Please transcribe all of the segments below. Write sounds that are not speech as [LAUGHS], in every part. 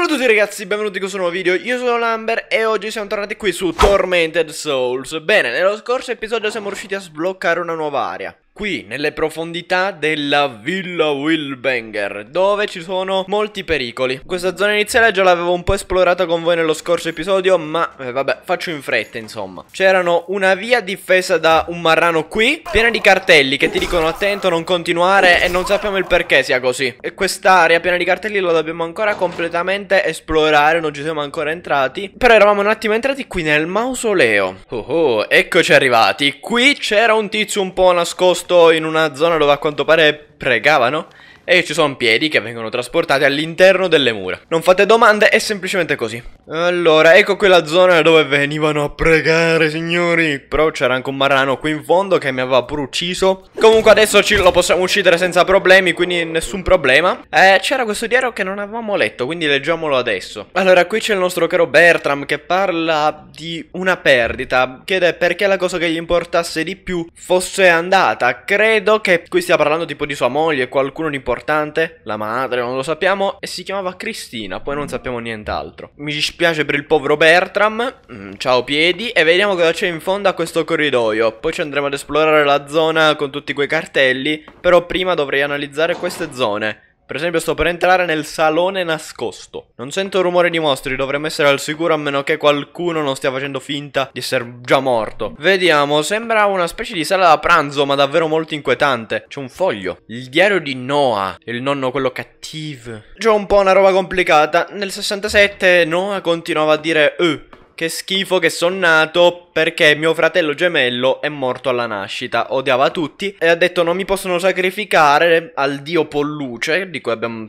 Salve a tutti ragazzi, benvenuti in questo nuovo video, io sono Lamber e oggi siamo tornati qui su Tormented Souls Bene, nello scorso episodio siamo riusciti a sbloccare una nuova area qui nelle profondità della Villa Wilbanger, dove ci sono molti pericoli. Questa zona iniziale già l'avevo un po' esplorata con voi nello scorso episodio, ma eh, vabbè, faccio in fretta insomma. C'erano una via difesa da un marrano qui, piena di cartelli che ti dicono attento, non continuare e non sappiamo il perché sia così. E quest'area piena di cartelli la dobbiamo ancora completamente esplorare, non ci siamo ancora entrati. Però eravamo un attimo entrati qui nel mausoleo. Oh oh, eccoci arrivati. Qui c'era un tizio un po' nascosto morto in una zona dove a quanto pare pregavano e ci sono piedi che vengono trasportati all'interno delle mura. Non fate domande, è semplicemente così. Allora, ecco qui la zona dove venivano a pregare, signori. Però c'era anche un marrano qui in fondo che mi aveva pure ucciso. Comunque adesso ci, lo possiamo uccidere senza problemi, quindi nessun problema. Eh, c'era questo diario che non avevamo letto, quindi leggiamolo adesso. Allora, qui c'è il nostro caro Bertram che parla di una perdita. Chiede perché la cosa che gli importasse di più fosse andata. Credo che qui stia parlando tipo di sua moglie, qualcuno di importante importante, la madre, non lo sappiamo, e si chiamava Cristina, poi non sappiamo nient'altro. Mi dispiace per il povero Bertram, mm, ciao piedi, e vediamo cosa c'è in fondo a questo corridoio. Poi ci andremo ad esplorare la zona con tutti quei cartelli, però prima dovrei analizzare queste zone. Per esempio sto per entrare nel salone nascosto. Non sento rumore di mostri, dovremmo essere al sicuro a meno che qualcuno non stia facendo finta di essere già morto. Vediamo, sembra una specie di sala da pranzo ma davvero molto inquietante. C'è un foglio. Il diario di Noah, il nonno quello cattivo. C'è un po' una roba complicata. Nel 67 Noah continuava a dire... Eh, che schifo che sono nato perché mio fratello gemello è morto alla nascita, odiava tutti e ha detto non mi possono sacrificare al dio Polluce, di cui abbiamo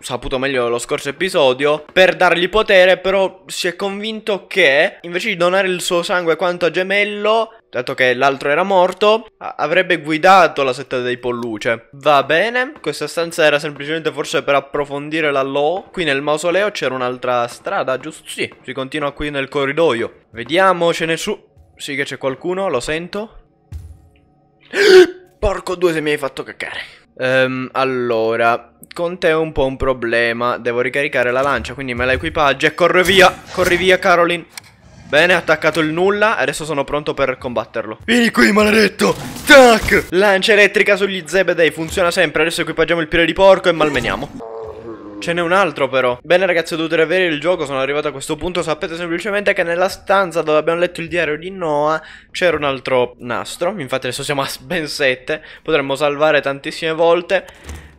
saputo meglio lo scorso episodio, per dargli potere, però si è convinto che invece di donare il suo sangue quanto a gemello, dato che l'altro era morto, avrebbe guidato la setta dei polluce. Cioè, va bene, questa stanza era semplicemente forse per approfondire la law. Qui nel mausoleo c'era un'altra strada, giusto? Sì, si continua qui nel corridoio. Vediamo, ce ne su... Sì che c'è qualcuno, lo sento. [GASPS] Porco due se mi hai fatto caccare. Um, ehm, allora, con te è un po' un problema. Devo ricaricare la lancia, quindi me la equipaggio e corro via. Corri via, Caroline. Bene, ho attaccato il nulla. Adesso sono pronto per combatterlo. Vieni qui, maledetto! Tac! Lancia elettrica sugli zebedei. Funziona sempre. Adesso equipaggiamo il piede di porco e malmeniamo. Ce n'è un altro però Bene ragazzi ho dovuto riavere il gioco Sono arrivato a questo punto Sapete semplicemente che nella stanza dove abbiamo letto il diario di Noah C'era un altro nastro Infatti adesso siamo a ben 7 Potremmo salvare tantissime volte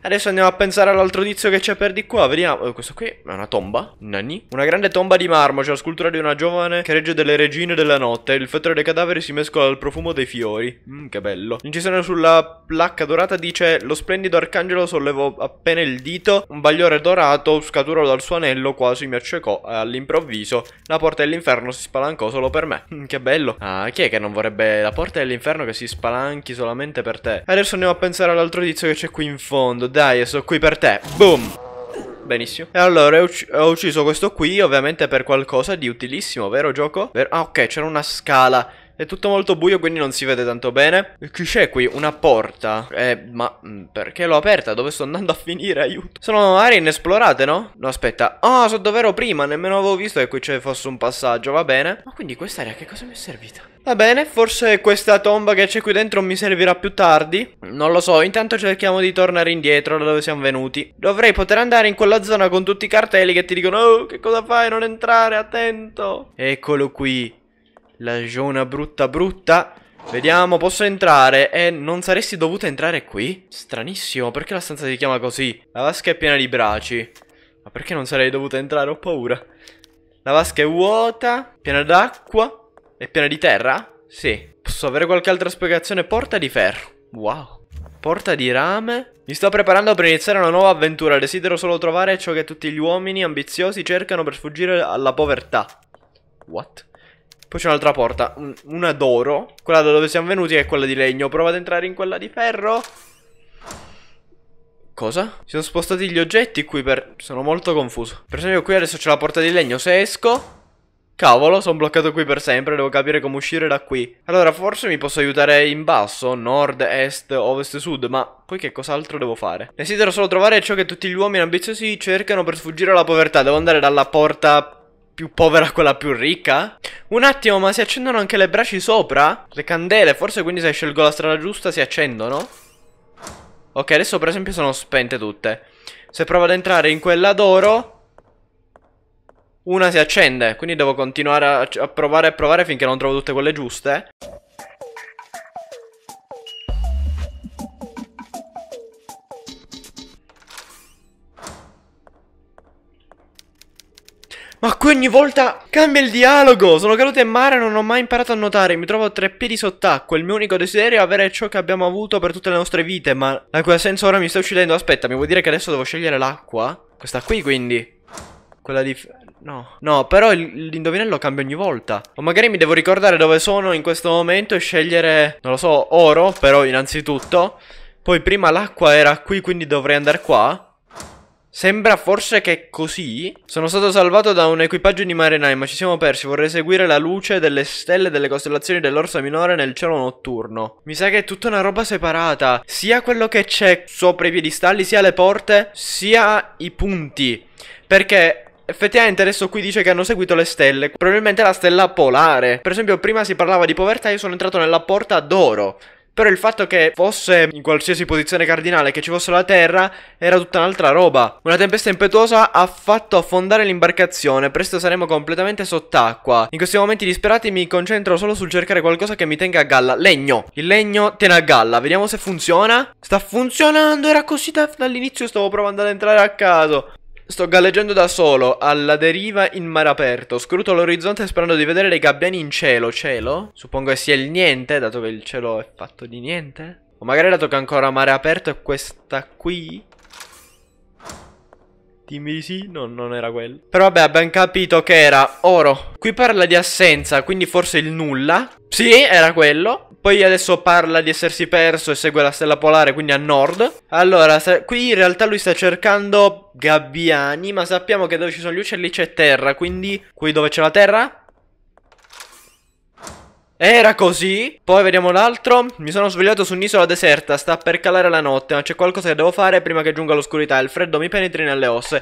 Adesso andiamo a pensare all'altro tizio che c'è per di qua. Vediamo. Eh, questo qui è una tomba. Nani. Una grande tomba di marmo. C'è la scultura di una giovane che regge delle regine della notte. Il fettore dei cadaveri si mescola al profumo dei fiori. Mmm, che bello. L'incisione sulla placca dorata dice: Lo splendido arcangelo sollevò appena il dito. Un bagliore dorato scaturò dal suo anello. Quasi mi accecò. All'improvviso la porta dell'inferno si spalancò solo per me. Mm, che bello. Ah, chi è che non vorrebbe la porta dell'inferno che si spalanchi solamente per te? Adesso andiamo a pensare all'altro tizio che c'è qui in fondo. Dai, sono qui per te. Boom. Benissimo. E allora ucc ho ucciso questo qui, ovviamente per qualcosa di utilissimo, vero gioco? Ver ah, ok, c'era una scala. È tutto molto buio, quindi non si vede tanto bene. Chi c'è qui? Una porta. Eh, ma mm, perché l'ho aperta? Dove sto andando a finire? Aiuto. Sono aree inesplorate, no? No, aspetta. oh, so dove ero prima. Nemmeno avevo visto che qui ci fosse un passaggio, va bene. Ma quindi quest'area che cosa mi è servita? Va bene, forse questa tomba che c'è qui dentro mi servirà più tardi. Non lo so, intanto cerchiamo di tornare indietro da dove siamo venuti. Dovrei poter andare in quella zona con tutti i cartelli che ti dicono Oh, che cosa fai? Non entrare, attento! Eccolo qui. La zona brutta brutta. Vediamo, posso entrare? E eh, non saresti dovuta entrare qui? Stranissimo, perché la stanza si chiama così? La vasca è piena di braci. Ma perché non sarei dovuta entrare? Ho paura. La vasca è vuota, piena d'acqua. È piena di terra? Sì. Posso avere qualche altra spiegazione? Porta di ferro. Wow. Porta di rame. Mi sto preparando per iniziare una nuova avventura. Desidero solo trovare ciò che tutti gli uomini ambiziosi cercano per sfuggire alla povertà. What? Poi c'è un'altra porta. una d'oro. Quella da dove siamo venuti è quella di legno. Prova ad entrare in quella di ferro. Cosa? Si sono spostati gli oggetti qui per... Sono molto confuso. Per esempio qui adesso c'è la porta di legno. Se esco... Cavolo, sono bloccato qui per sempre, devo capire come uscire da qui. Allora, forse mi posso aiutare in basso, nord, est, ovest, sud, ma poi che cos'altro devo fare? Desidero solo trovare ciò che tutti gli uomini ambiziosi cercano per sfuggire alla povertà. Devo andare dalla porta più povera a quella più ricca? Un attimo, ma si accendono anche le braci sopra? Le candele, forse quindi se scelgo la strada giusta si accendono? Ok, adesso per esempio sono spente tutte. Se provo ad entrare in quella d'oro una si accende, quindi devo continuare a, a provare e provare finché non trovo tutte quelle giuste. Ma qui ogni volta cambia il dialogo! Sono caduto in mare e non ho mai imparato a nuotare. Mi trovo a tre piedi sott'acqua. Il mio unico desiderio è avere ciò che abbiamo avuto per tutte le nostre vite. Ma la cui assenza ora mi sta uccidendo. Aspetta, mi vuol dire che adesso devo scegliere l'acqua? Questa qui, quindi. Quella di... No, no, però l'indovinello cambia ogni volta. O magari mi devo ricordare dove sono in questo momento e scegliere, non lo so, oro, però innanzitutto. Poi prima l'acqua era qui, quindi dovrei andare qua. Sembra forse che è così. Sono stato salvato da un equipaggio di marinai, ma ci siamo persi. Vorrei seguire la luce delle stelle e delle costellazioni dell'orsa minore nel cielo notturno. Mi sa che è tutta una roba separata. Sia quello che c'è sopra i piedistalli, sia le porte, sia i punti. Perché Effettivamente adesso qui dice che hanno seguito le stelle, probabilmente la stella polare. Per esempio prima si parlava di povertà, io sono entrato nella porta d'oro. Però il fatto che fosse in qualsiasi posizione cardinale che ci fosse la Terra era tutta un'altra roba. Una tempesta impetuosa ha fatto affondare l'imbarcazione, presto saremo completamente sott'acqua. In questi momenti disperati mi concentro solo sul cercare qualcosa che mi tenga a galla. Legno. Il legno tiene a galla, vediamo se funziona. Sta funzionando, era così da... dall'inizio stavo provando ad entrare a caso. Sto galleggiando da solo, alla deriva in mare aperto. Scruto l'orizzonte sperando di vedere dei gabbiani in cielo. Cielo? Suppongo che sia il niente, dato che il cielo è fatto di niente. O magari dato che ancora mare aperto è questa qui? Dimmi sì, no, non era quello. Però vabbè, abbiamo capito che era oro. Qui parla di assenza, quindi forse il nulla. Sì, era quello. Poi adesso parla di essersi perso e segue la stella polare, quindi a nord. Allora, qui in realtà lui sta cercando gabbiani, ma sappiamo che dove ci sono gli uccelli c'è terra, quindi qui dove c'è la terra? Era così. Poi vediamo l'altro. Mi sono svegliato su un'isola deserta. Sta per calare la notte, ma c'è qualcosa che devo fare prima che giunga l'oscurità. Il freddo mi penetri nelle ossa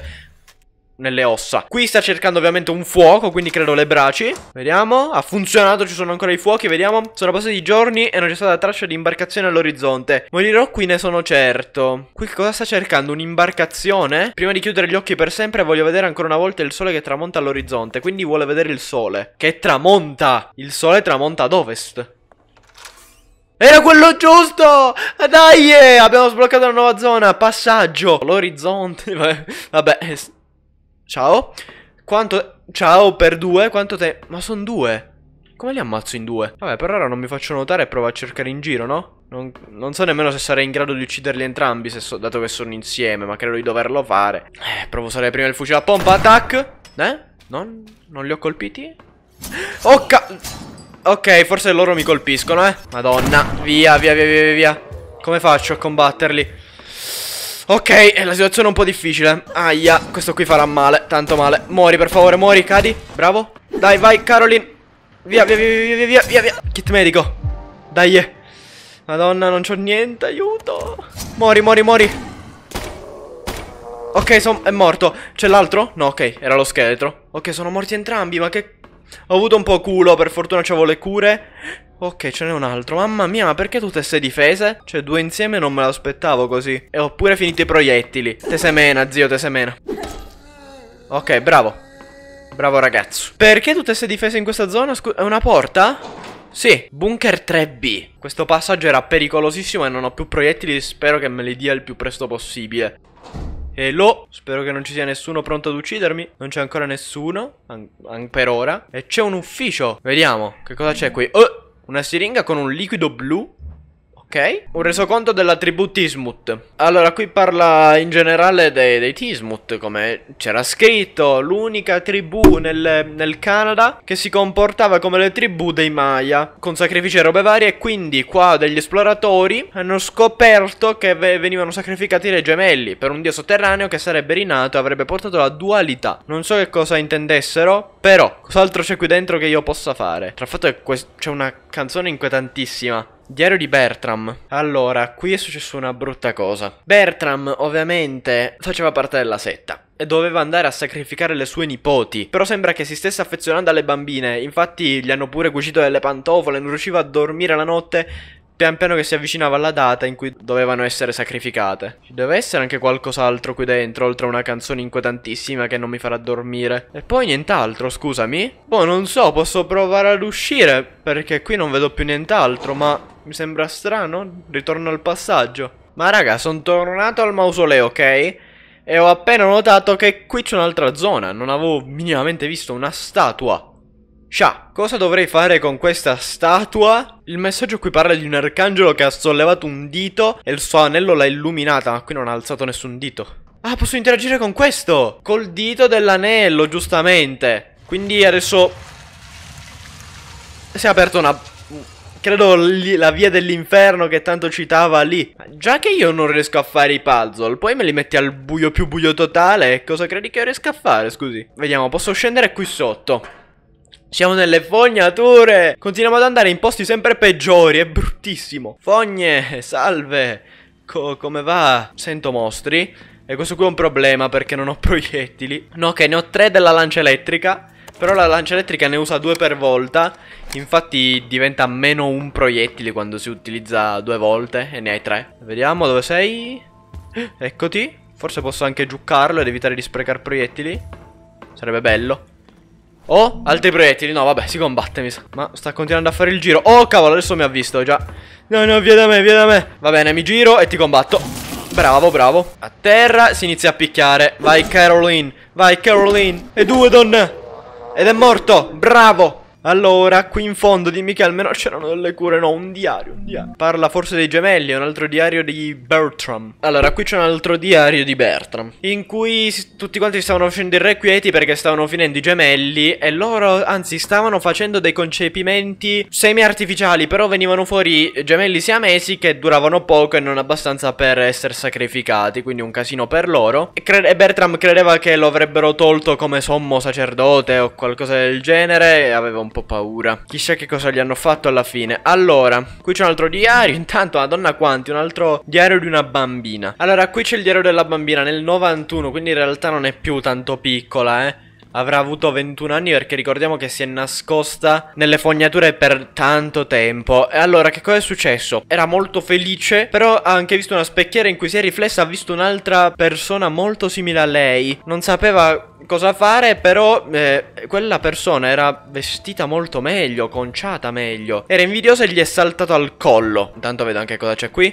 nelle ossa Qui sta cercando ovviamente un fuoco Quindi credo le braci Vediamo Ha funzionato Ci sono ancora i fuochi Vediamo Sono passati giorni E non c'è stata traccia di imbarcazione all'orizzonte Morirò qui ne sono certo Qui cosa sta cercando? Un'imbarcazione? Prima di chiudere gli occhi per sempre Voglio vedere ancora una volta il sole che tramonta all'orizzonte Quindi vuole vedere il sole Che tramonta Il sole tramonta ad ovest era quello giusto! Dai! Abbiamo sbloccato una nuova zona! Passaggio! L'orizzonte! [LAUGHS] Vabbè, Ciao. Quanto... Ciao per due. Quanto te... Ma sono due. Come li ammazzo in due? Vabbè, per ora non mi faccio notare e provo a cercare in giro, no? Non, non so nemmeno se sarei in grado di ucciderli entrambi, so, dato che sono insieme, ma credo di doverlo fare. Eh, provo a usare prima il fucile a pompa, attack! Eh? Non, non li ho colpiti? [GASPS] Oh, ca... Ok, forse loro mi colpiscono, eh? Madonna, via, via, via, via, via. Come faccio a combatterli? Ok, eh, la situazione è un po' difficile. Aia, questo qui farà male, tanto male. Muori, per favore, muori, cadi. Bravo. Dai, vai, Caroline. Via, via, via, via, via, via, via. Kit medico. Dai. Eh. Madonna, non c'ho niente, aiuto. Muori, muori, muori. Ok, son... è morto. C'è l'altro? No, ok, era lo scheletro. Ok, sono morti entrambi, ma che... Ho avuto un po' culo, per fortuna c'avevo le cure. Ok, ce n'è un altro. Mamma mia, ma perché tutte queste difese? Cioè, due insieme non me l'aspettavo così. E ho pure finito i proiettili. Tesemena, zio, tesemena. Ok, bravo. Bravo ragazzo. Perché tutte queste difese in questa zona? Scu è una porta? Sì, bunker 3B. Questo passaggio era pericolosissimo e non ho più proiettili. Spero che me li dia il più presto possibile. E lo, spero che non ci sia nessuno pronto ad uccidermi. Non c'è ancora nessuno, an an per ora. E c'è un ufficio. Vediamo, che cosa c'è qui. Oh! Una siringa con un liquido blu Ok, un resoconto della tribù Tismut. Allora, qui parla in generale dei, dei Tismut, come c'era scritto, l'unica tribù nel, nel, Canada che si comportava come le tribù dei Maya, con sacrifici e robe varie, e quindi qua degli esploratori hanno scoperto che venivano sacrificati dei gemelli per un dio sotterraneo che sarebbe rinato e avrebbe portato la dualità. Non so che cosa intendessero, però, cos'altro c'è qui dentro che io possa fare? Tra il fatto che c'è una canzone inquietantissima Diario di Bertram. Allora, qui è successa una brutta cosa. Bertram, ovviamente, faceva parte della setta e doveva andare a sacrificare le sue nipoti. Però sembra che si stesse affezionando alle bambine, infatti gli hanno pure cucito delle pantofole, non riusciva a dormire la notte pian piano che si avvicinava alla data in cui dovevano essere sacrificate. Ci deve essere anche qualcos'altro qui dentro, oltre a una canzone inquietantissima che non mi farà dormire. E poi nient'altro, scusami. Boh, non so, posso provare ad uscire, perché qui non vedo più nient'altro, ma mi sembra strano, ritorno al passaggio. Ma raga, sono tornato al mausoleo, ok? E ho appena notato che qui c'è un'altra zona, non avevo minimamente visto una statua. Sha, cosa dovrei fare con questa statua? Il messaggio qui parla di un arcangelo che ha sollevato un dito e il suo anello l'ha illuminata, ma qui non ha alzato nessun dito. Ah, posso interagire con questo! Col dito dell'anello, giustamente. Quindi adesso... Si è aperta una credo lì, la via dell'inferno che tanto citava lì. Già che io non riesco a fare i puzzle, poi me li metti al buio più buio totale, cosa credi che io riesca a fare, scusi? Vediamo, posso scendere qui sotto. Siamo nelle fognature! Continuiamo ad andare in posti sempre peggiori, è bruttissimo. Fogne, salve! Co come va? Sento mostri. E questo qui è un problema perché non ho proiettili. No, ok, ne ho tre della lancia elettrica. Però la lancia elettrica ne usa due per volta. Infatti diventa meno un proiettile quando si utilizza due volte. E ne hai tre. Vediamo dove sei. [GASPS] Eccoti. Forse posso anche giuccarlo ed evitare di sprecare proiettili. Sarebbe bello. Oh, altri proiettili. No, vabbè, si combatte, mi sa. Ma sta continuando a fare il giro. Oh, cavolo, adesso mi ha visto già. No, no, via da me, via da me. Va bene, mi giro e ti combatto. Bravo, bravo. A terra si inizia a picchiare. Vai, Caroline. Vai, Caroline. E due donne. Ed è morto, bravo allora, qui in fondo dimmi che almeno c'erano delle cure. No, un diario, un diario. Parla forse dei gemelli, un altro diario di Bertram. Allora, qui c'è un altro diario di Bertram. In cui tutti quanti stavano facendo irrequieti perché stavano finendo i gemelli. E loro, anzi, stavano facendo dei concepimenti semi-artificiali. Però venivano fuori gemelli siamesi che duravano poco e non abbastanza per essere sacrificati. Quindi un casino per loro. E, e Bertram credeva che lo avrebbero tolto come sommo sacerdote o qualcosa del genere. E aveva un po' paura. Chissà che cosa gli hanno fatto alla fine. Allora, qui c'è un altro diario. [LAUGHS] Intanto, madonna quanti, un altro diario di una bambina. Allora, qui c'è il diario della bambina nel 91, quindi in realtà non è più tanto piccola, eh avrà avuto 21 anni perché ricordiamo che si è nascosta nelle fognature per tanto tempo. E allora che cosa è successo? Era molto felice, però ha anche visto una specchiera in cui si è riflessa, ha visto un'altra persona molto simile a lei. Non sapeva cosa fare, però eh, quella persona era vestita molto meglio, conciata meglio. Era invidiosa e gli è saltato al collo. Intanto vedo anche cosa c'è qui.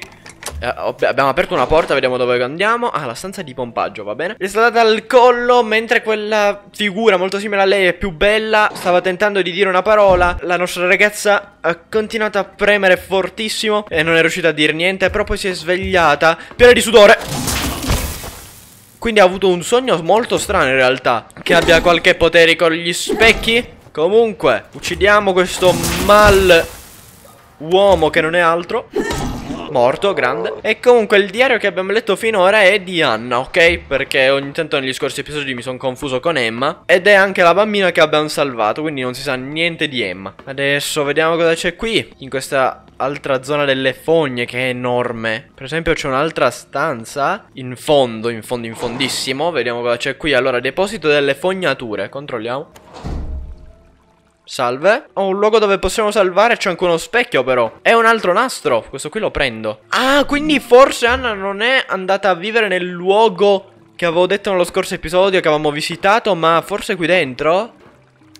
Eh, abbiamo aperto una porta, vediamo dove andiamo. Ah, la stanza di pompaggio, va bene. Gli è saltata al collo, mentre quella figura molto simile a lei e più bella stava tentando di dire una parola. La nostra ragazza ha continuato a premere fortissimo e non è riuscita a dire niente, però poi si è svegliata piena di sudore. Quindi ha avuto un sogno molto strano in realtà Che abbia qualche potere con gli specchi Comunque, uccidiamo questo mal uomo che non è altro morto, grande E comunque il diario che abbiamo letto finora è di Anna, ok? Perché ogni tanto negli scorsi episodi mi sono confuso con Emma Ed è anche la bambina che abbiamo salvato, quindi non si sa niente di Emma Adesso vediamo cosa c'è qui In questa altra zona delle fogne che è enorme Per esempio c'è un'altra stanza in fondo, in fondo, in fondissimo Vediamo cosa c'è qui Allora, deposito delle fognature, controlliamo Salve. Ho un luogo dove possiamo salvare, c'è anche uno specchio però. È un altro nastro, questo qui lo prendo. Ah, quindi forse Anna non è andata a vivere nel luogo che avevo detto nello scorso episodio che avevamo visitato, ma forse qui dentro?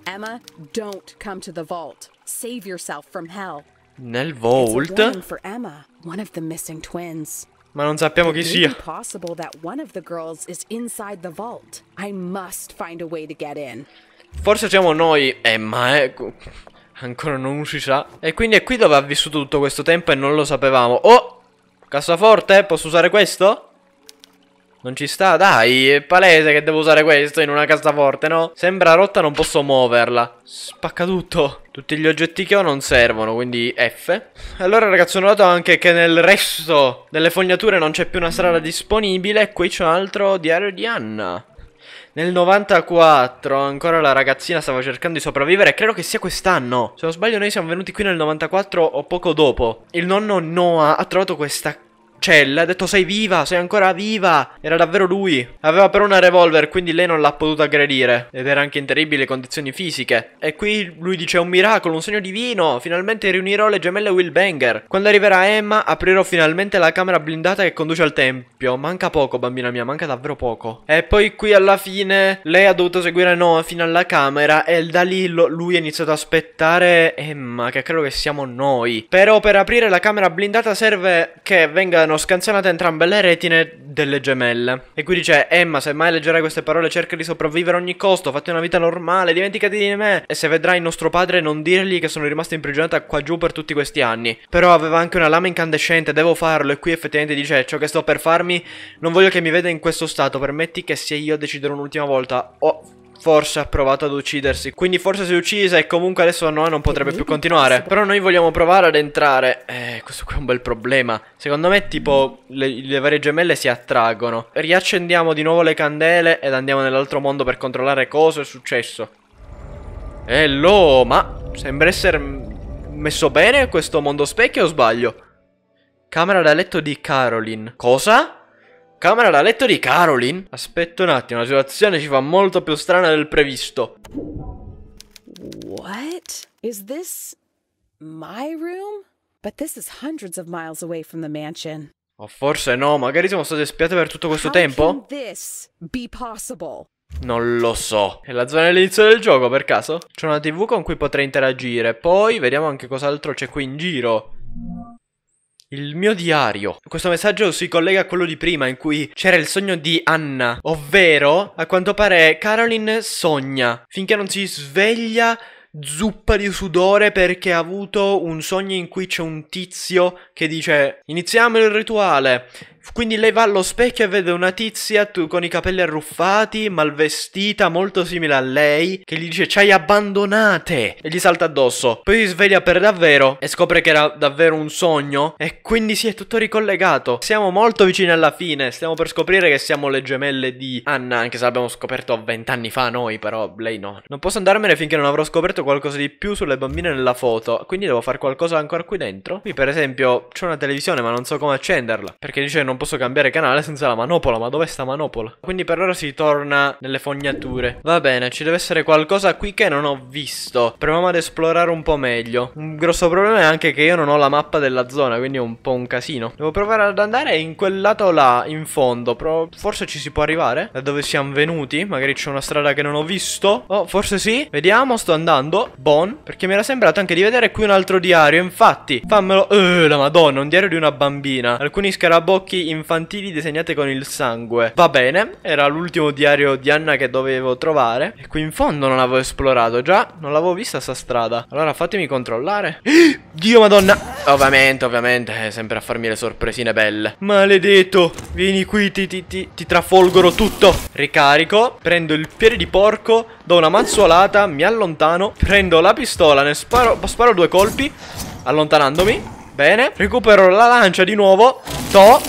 Emma, don't come to the vault. Save yourself from hell. Nel vault? It's a for Emma, one of the missing twins. Ma non sappiamo chi sia. It's possible that one of girls is inside the vault. I must find a way to get in. Forse siamo noi, eh, ma è... Eh, ancora non si sa. E quindi è qui dove ha vissuto tutto questo tempo e non lo sapevamo. Oh, cassaforte, posso usare questo? Non ci sta? Dai, è palese che devo usare questo in una cassaforte, no? Sembra rotta, non posso muoverla. Spacca tutto. Tutti gli oggetti che ho non servono, quindi F. Allora ragazzi, ho notato anche che nel resto delle fognature non c'è più una strada disponibile. Qui c'è un altro diario di Anna. Nel 94 ancora la ragazzina stava cercando di sopravvivere Credo che sia quest'anno Se non sbaglio noi siamo venuti qui nel 94 o poco dopo Il nonno Noah ha trovato questa cella ha detto sei viva, sei ancora viva. Era davvero lui. Aveva però una revolver, quindi lei non l'ha potuta aggredire. Ed era anche in terribili condizioni fisiche. E qui lui dice un miracolo, un sogno divino. Finalmente riunirò le gemelle Will Banger. Quando arriverà Emma, aprirò finalmente la camera blindata che conduce al tempio. Manca poco, bambina mia, manca davvero poco. E poi qui alla fine lei ha dovuto seguire Noah fino alla camera e da lì lui ha iniziato ad aspettare Emma, che credo che siamo noi. Però per aprire la camera blindata serve che vengano vengono scansionate entrambe le retine delle gemelle. E qui dice, Emma, se mai leggerai queste parole cerca di sopravvivere a ogni costo, fatti una vita normale, dimenticati di me. E se vedrai nostro padre non dirgli che sono rimasta imprigionata qua giù per tutti questi anni. Però aveva anche una lama incandescente, devo farlo. E qui effettivamente dice, ciò che sto per farmi, non voglio che mi veda in questo stato, permetti che sia io a decidere un'ultima volta. Oh forse ha provato ad uccidersi. Quindi forse si è uccisa e comunque adesso no, non potrebbe più continuare. Però noi vogliamo provare ad entrare. Eh, questo qui è un bel problema. Secondo me tipo le, le varie gemelle si attraggono. Riaccendiamo di nuovo le candele ed andiamo nell'altro mondo per controllare cosa è successo. Hello, ma sembra essere messo bene questo mondo specchio o sbaglio? Camera da letto di Caroline. Cosa? Cosa? Camera da letto di Caroline? Aspetta un attimo, la situazione ci fa molto più strana del previsto. What? Is this my room? But this is hundreds of miles away from the mansion. Oh, forse no, magari siamo state spiate per tutto questo How tempo? this be possible? Non lo so. È la zona dell'inizio del gioco, per caso? C'è una TV con cui potrei interagire. Poi vediamo anche cos'altro c'è qui in giro. Il mio diario. Questo messaggio si collega a quello di prima in cui c'era il sogno di Anna, ovvero a quanto pare Caroline sogna finché non si sveglia zuppa di sudore perché ha avuto un sogno in cui c'è un tizio che dice iniziamo il rituale quindi lei va allo specchio e vede una tizia con i capelli arruffati, malvestita, molto simile a lei, che gli dice ci hai abbandonate e gli salta addosso. Poi si sveglia per davvero e scopre che era davvero un sogno e quindi si è tutto ricollegato. Siamo molto vicini alla fine, stiamo per scoprire che siamo le gemelle di Anna, anche se l'abbiamo scoperto vent'anni fa noi, però lei no. Non posso andarmene finché non avrò scoperto qualcosa di più sulle bambine nella foto, quindi devo fare qualcosa ancora qui dentro. Qui per esempio c'è una televisione ma non so come accenderla, perché dice non non posso cambiare canale senza la manopola. Ma dov'è sta manopola? Quindi per ora si torna nelle fognature. Va bene, ci deve essere qualcosa qui che non ho visto. Proviamo ad esplorare un po' meglio. Un grosso problema è anche che io non ho la mappa della zona, quindi è un po' un casino. Devo provare ad andare in quel lato là, in fondo. Pro forse ci si può arrivare? Da dove siamo venuti? Magari c'è una strada che non ho visto. Oh, forse sì. Vediamo, sto andando. Bon. Perché mi era sembrato anche di vedere qui un altro diario. Infatti, fammelo... Uh, la madonna, un diario di una bambina. Alcuni scarabocchi infantili disegnate con il sangue. Va bene, era l'ultimo diario di Anna che dovevo trovare. E qui in fondo non l'avevo esplorato già, non l'avevo vista sta strada. Allora fatemi controllare. [GASPS] Dio madonna! Ovviamente, ovviamente, eh, sempre a farmi le sorpresine belle. Maledetto, vieni qui, ti, ti, ti, ti trafolgoro tutto. Ricarico, prendo il piede di porco, do una mazzolata, mi allontano, prendo la pistola, ne sparo, sparo due colpi, allontanandomi. Bene, recupero la lancia di nuovo. To,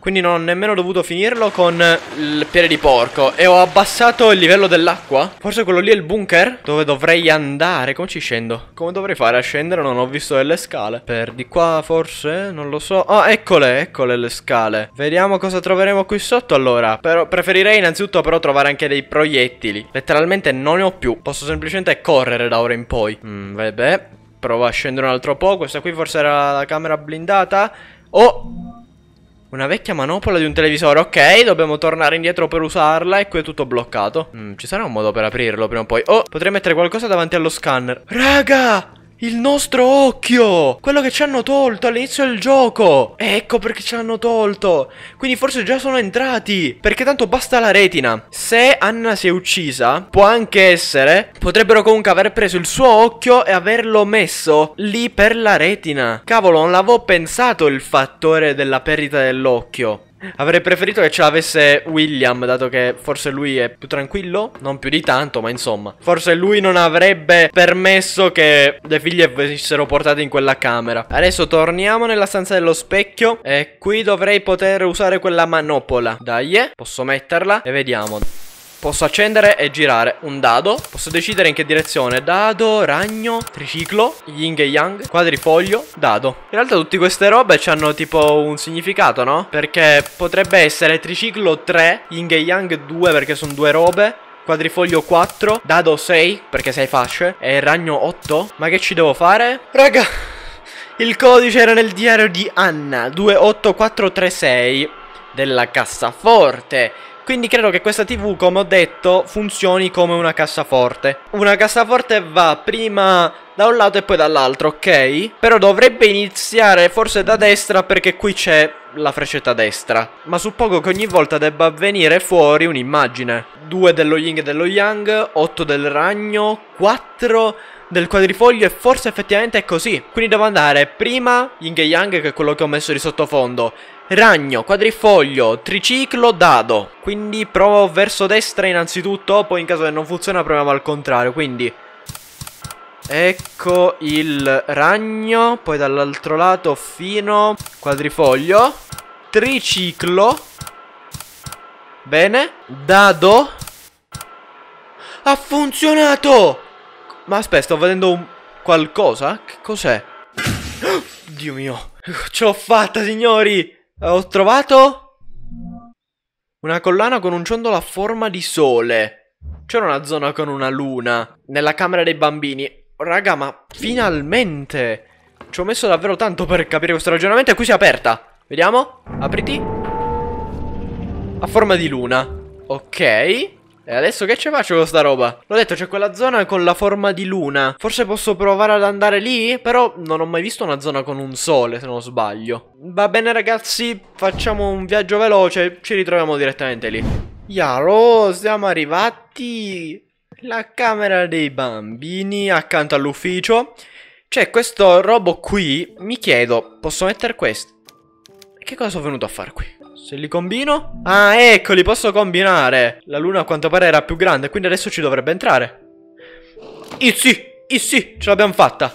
quindi non ho nemmeno dovuto finirlo con il piede di porco E ho abbassato il livello dell'acqua Forse quello lì è il bunker Dove dovrei andare Come ci scendo? Come dovrei fare a scendere? Non ho visto delle scale Per di qua forse? Non lo so Ah oh, eccole Eccole le scale Vediamo cosa troveremo qui sotto allora però Preferirei innanzitutto però trovare anche dei proiettili Letteralmente non ne ho più Posso semplicemente correre da ora in poi mm, Vabbè Prova a scendere un altro po' Questa qui forse era la camera blindata Oh una vecchia manopola di un televisore, ok, dobbiamo tornare indietro per usarla e qui è tutto bloccato. Mm, ci sarà un modo per aprirlo prima o poi. Oh, potrei mettere qualcosa davanti allo scanner. Raga, il nostro occhio! Quello che ci hanno tolto all'inizio del gioco! Eh, ecco perché ci hanno tolto! Quindi forse già sono entrati! Perché tanto basta la retina. Se Anna si è uccisa, può anche essere... Potrebbero comunque aver preso il suo occhio e averlo messo lì per la retina. Cavolo, non l'avevo pensato il fattore della perdita dell'occhio. Avrei preferito che ce l'avesse William, dato che forse lui è più tranquillo, non più di tanto, ma insomma. Forse lui non avrebbe permesso che le figlie venissero portate in quella camera. Adesso torniamo nella stanza dello specchio e qui dovrei poter usare quella manopola. Dai, eh. posso metterla e vediamo. Posso accendere e girare un dado Posso decidere in che direzione Dado, ragno, triciclo, yin e yang, quadrifoglio, dado In realtà tutte queste robe hanno tipo un significato, no? Perché potrebbe essere triciclo 3, yin e yang 2 perché sono due robe Quadrifoglio 4, dado 6 perché 6 fasce E ragno 8 Ma che ci devo fare? Raga [LAUGHS] Il codice era nel diario di Anna 28436 Della cassaforte quindi credo che questa TV, come ho detto, funzioni come una cassaforte. Una cassaforte va prima da un lato e poi dall'altro, ok? Però dovrebbe iniziare forse da destra perché qui c'è la freccetta destra. Ma suppongo che ogni volta debba venire fuori un'immagine. Due dello Ying e dello Yang, otto del ragno, quattro... del quadrifoglio e forse effettivamente è così. Quindi devo andare prima Ying e Yang, che è quello che ho messo di sottofondo, ragno, quadrifoglio, triciclo, dado. Quindi provo verso destra innanzitutto, poi in caso che non funziona proviamo al contrario, quindi... Ecco il ragno, poi dall'altro lato fino, quadrifoglio, triciclo, bene, dado, ha funzionato! Ma aspetta, sto vedendo un... qualcosa? Che cos'è? [GASPS] Dio mio, ce l'ho fatta signori! Eh, ho trovato una collana con un ciondolo a forma di sole. C'era una zona con una luna nella camera dei bambini. Raga, ma finalmente! Ci ho messo davvero tanto per capire questo ragionamento e qui si è aperta. Vediamo? Apriti. A forma di luna. Ok. E adesso che ci faccio con sta roba? L'ho detto, c'è quella zona con la forma di luna. Forse posso provare ad andare lì? Però non ho mai visto una zona con un sole, se non sbaglio. Va bene ragazzi, facciamo un viaggio veloce. Ci ritroviamo direttamente lì. Yaro, siamo arrivati. La camera dei bambini accanto all'ufficio. C'è questo robo qui. Mi chiedo, posso mettere questo? Che cosa sono venuto a fare qui? Se li combino? Ah, ecco, li posso combinare. La luna a quanto pare era più grande, quindi adesso ci dovrebbe entrare. I sì, i sì, ce l'abbiamo fatta.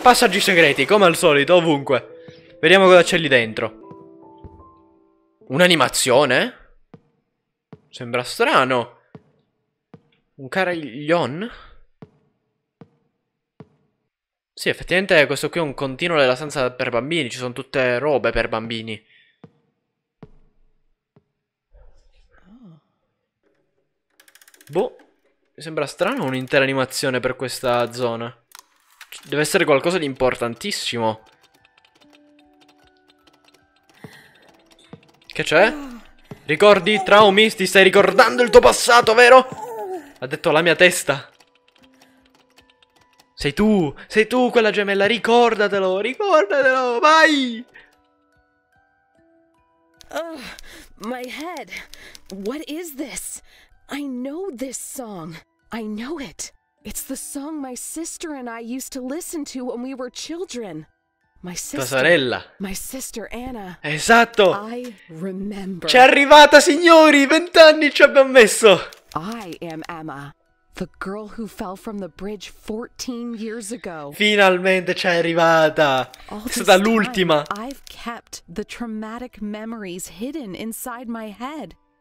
Passaggi segreti, come al solito, ovunque. Vediamo cosa c'è lì dentro. Un'animazione? Sembra strano. Un caraglion? Sì, effettivamente questo qui è un continuo della stanza per bambini. Ci sono tutte robe per bambini. Boh, mi sembra strano un'intera animazione per questa zona. Deve essere qualcosa di importantissimo. Che c'è? Ricordi, traumi, ti stai ricordando il tuo passato, vero? Ha detto la mia testa. Sei tu, sei tu quella gemella, ricordatelo, ricordatelo, vai! Oh, my head. What is this? I know this song. I know it. It's the song my sister and I used to listen to when we were children. My sister, My sister Anna. Esatto. I remember. C'è arrivata, signori! Vent'anni ci abbiamo messo! I am Emma. The girl who fell from the bridge 14 years ago. Finalmente c'è arrivata. All È stata l'ultima. I've kept the traumatic memories hidden inside my head.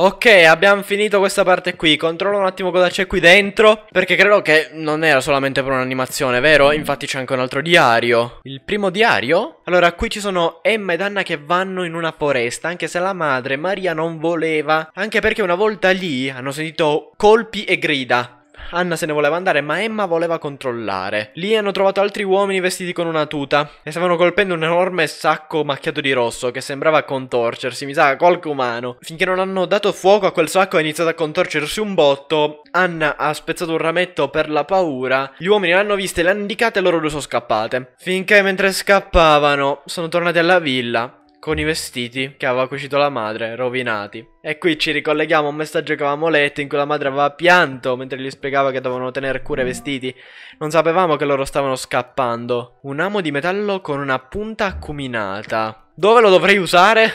Ok, abbiamo finito questa parte qui. Controllo un attimo cosa c'è qui dentro. Perché credo che non era solamente per un'animazione, vero? Infatti c'è anche un altro diario. Il primo diario? Allora, qui ci sono Emma ed Anna che vanno in una foresta, anche se la madre, Maria, non voleva. Anche perché una volta lì hanno sentito colpi e grida. Anna se ne voleva andare, ma Emma voleva controllare. Lì hanno trovato altri uomini vestiti con una tuta e stavano colpendo un enorme sacco macchiato di rosso che sembrava contorcersi, mi sa, qualche umano. Finché non hanno dato fuoco a quel sacco e ha iniziato a contorcersi un botto, Anna ha spezzato un rametto per la paura. Gli uomini l'hanno vista e l'hanno indicata e loro due sono scappate. Finché mentre scappavano sono tornati alla villa con i vestiti che aveva cucito la madre, rovinati. E qui ci ricolleghiamo a un messaggio che avevamo letto in cui la madre aveva pianto mentre gli spiegava che dovevano tenere cura i vestiti. Non sapevamo che loro stavano scappando. Un amo di metallo con una punta acuminata. Dove lo dovrei usare?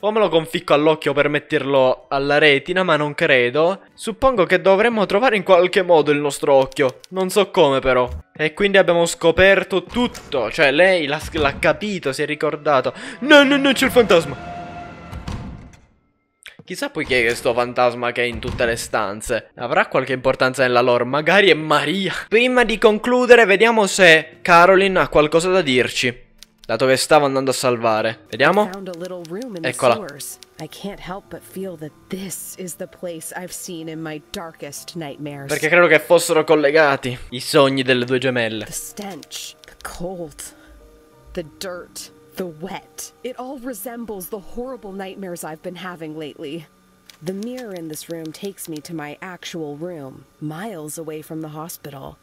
O me lo conficco all'occhio per metterlo alla retina, ma non credo. Suppongo che dovremmo trovare in qualche modo il nostro occhio. Non so come però. E quindi abbiamo scoperto tutto. Cioè lei l'ha capito, si è ricordato. No, no, no, c'è il fantasma. Chissà poi chi è questo fantasma che è in tutte le stanze. Avrà qualche importanza nella lore? Magari è Maria. Prima di concludere, vediamo se Caroline ha qualcosa da dirci da dove stavo andando a salvare. Vediamo. Eccola. Perché credo che fossero collegati i sogni delle due gemelle. The stench, the cold, the dirt, the wet. It all resembles the horrible nightmares I've been having lately. The mirror in this room takes me to my actual room, miles away from the hospital.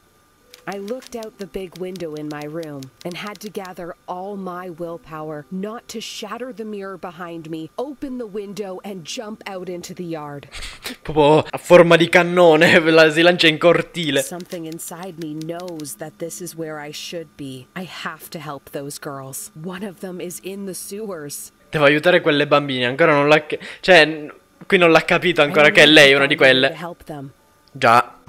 I looked out the big window in my room and had to gather all my willpower not to shatter the mirror behind me, open the window, and jump out into the yard. [LAUGHS] Proprio a forma di cannone, [LAUGHS] la si lancia in cortile. Something inside me knows that this is where I should be. I have to help those girls. One of them is in the sewers. Devo aiutare quelle bambine, ancora non l'ha... Cioè, qui non l'ha capito ancora che è lei una di quelle. Già.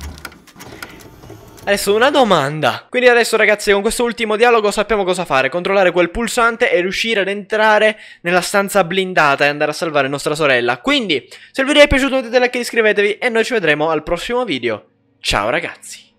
Adesso una domanda. Quindi adesso ragazzi con questo ultimo dialogo sappiamo cosa fare. Controllare quel pulsante e riuscire ad entrare nella stanza blindata e andare a salvare nostra sorella. Quindi se il video vi è piaciuto mettete like e iscrivetevi e noi ci vedremo al prossimo video. Ciao ragazzi.